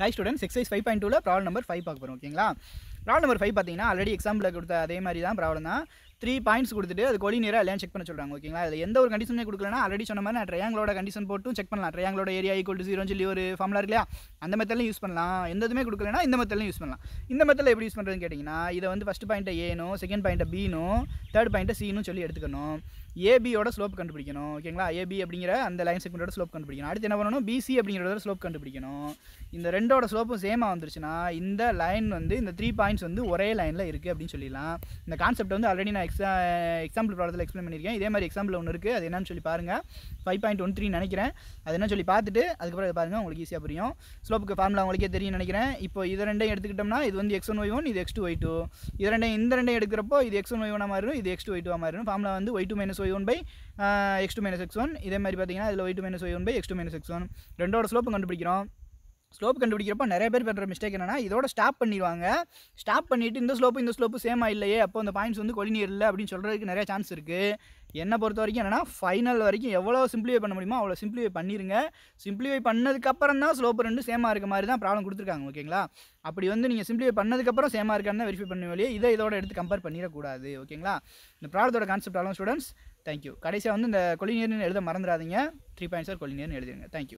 high student exercise five point டூவில் problem number five பார்க்க போகிறோம் ஓகேங்களா ப்ராப்ளம் நம்பர் ஃபைவ் பார்த்தீங்கன்னா ஆல்ரெடி எக்ஸாம்பிளில் கொடுத்த அதே மாதிரி தான் ப்ராப்ளம் தான் த்ரீ பாயிண்ட்ஸ் கொடுத்துட்டு அது கொலி நேராக எல்லாம் செக் பண்ண சொல்கிறாங்க ஓகேங்களா அதில் எந்த ஒரு கண்டிஷனே கொடுக்கலனா ஆல்ரெடி சொன்ன மாதிரி நான் ட்ரையாங்களோட கண்டிஷன் போட்டும் செக் பண்ணலாம் ட்ரையாங்களோட ஏரியா ஈக்குவல் டு ஜீரோ சொல்லி ஒரு ஃபார்முலா இல்லையா அந்த மெத்தட்லையும் யூஸ் பண்ணலாம் எந்த எதுவுமே கொடுக்கலனா இந்த மெத்தட்லையும் யூஸ் பண்ணலாம் இந்த மெத்தடில் எப்படி யூஸ் பண்ணுறதுன்னு கேட்டிங்கன்னா இதை வந்து ஃபஸ்ட் பாயிண்ட்டை ஏனும் செகண்ட் பாயிண்ட்டை பீனும் தேர்ட் பாயிண்ட்டை சீனும் சொல்லி எடுத்துக்கணும் ஏபியோட ஸ்லோப் கண்டுபிடிக்கணும் ஓகேங்களா ஏபி அப்படிங்கிற அந்த லைன் செக்மெண்ட்டோட ஸ்லோப் கண்டுபிடிக்கணும் அடுத்து என்ன பண்ணணும் பிசி அப்படிங்கிறதோட ஸ்லோப் கண்டுபிடிக்கணும் இந்த ரெண்டோட ஸ்லோப்பும் சேமாக வந்துருச்சுன்னா இந்த லைன் வந்து இந்த த்ரீ பாயிண்ட்ஸ் வந்து ஒரே லைனில் இருக்குது அப்படின்னு சொல்லிடலாம் இந்த கான்செப்ட் வந்து ஆல்ரெடி நான் எக்ஸா எக்ஸாம்பிள் ப்ராடத்தில் எக்ஸ்பிளைன் பண்ணியிருக்கேன் இதே மாதிரி எக்ஸாம்பிள் ஒன்று இருக்குது அது என்னன்னு சொல்லி பாருங்கள் ஃபைவ் பாயிண்ட் ஒன் த்ரீ நினைக்கிறேன் அது என்ன சொல்லி பார்த்துட்டு அதுக்கப்புறம் அதை பாருங்கள் உங்களுக்கு ஈஸியாக புரியும் ஸ்லோப்புக்கு ஃபார்முலா உங்களுக்கே தெரியும் நினைக்கிறேன் இப்போ இது ரெண்டையும் எடுத்துக்கிட்டோம்னா இது வந்து எக்ஸ் ஒன் ஒய் ஒன் இது எக்ஸ் டூ ஒய் டூ இது ரெண்டையும் இந்த ரெண்டையும் எடுக்கிறப்போ இது எக்ஸ் ஒன் ஒய் ஒன்னாக மாறும் இது எக்ஸ் டூ ஒய் டூ மாறும் ஃபார்முலா வந்து Y two minus Y one by X two minus X one இதே மாதிரி பார்த்தீங்கன்னா இதில் Y two minus Y one by X two minus X one ரெண்டோட ஸ்லோப்பும் கண்டுபிடிக்கிறோம் ஸ்லோப் கண்டுபிடிக்கிறப்ப நிறைய பேர் பண்ணுற மிஸ்டேக் என்னென்னா இதோட ஸ்டாப் பண்ணிடுவாங்க ஸ்டாப் பண்ணிவிட்டு இந்த ஸ்லோப்பு இந்த ஸ்லோப்பு சேம் இல்லையே அப்போ அந்த பாயிண்ட்ஸ் வந்து கொலினியர் இல்லை அப்படின்னு சொல்கிறதுக்கு நிறைய சான்ஸ் இருக்குது என்னை பொறுத்த வரைக்கும் என்னென்னா ஃபைனல் வரைக்கும் எவ்வளோ சிம்பிளிஃபை பண்ண முடியுமோ அவ்வளோ சிம்பிளிஃபை பண்ணிடுங்க சிம்பிளிஃபை பண்ணதுக்கப்புறம் தான் ஸ்லோப்பு ரெண்டு சேமாக இருக்க மாதிரி தான் ப்ராப்ளம் கொடுத்துருக்காங்க ஓகேங்களா அப்படி வந்து நீங்கள் சிம்பிளிஃபை பண்ணதுக்கப்புறம் சேமாக இருக்கான்னு தான் வெரிஃபை பண்ண வழியே இதை இதோட எடுத்து கம்பேர் பண்ணிடக்கூடாது ஓகேங்களா இந்த ப்ராடத்தோட கான்செப்ட் ஆகும் ஸ்டூடெண்ட்ஸ் தேங்க்யூ கடைசியாக வந்து இந்த கொலினியர்னு எழுத மறந்துடாதீங்க த்ரீ பாயிண்ட் சார் கொலினியர்னு எழுதிடுங்க தேங்க்யூ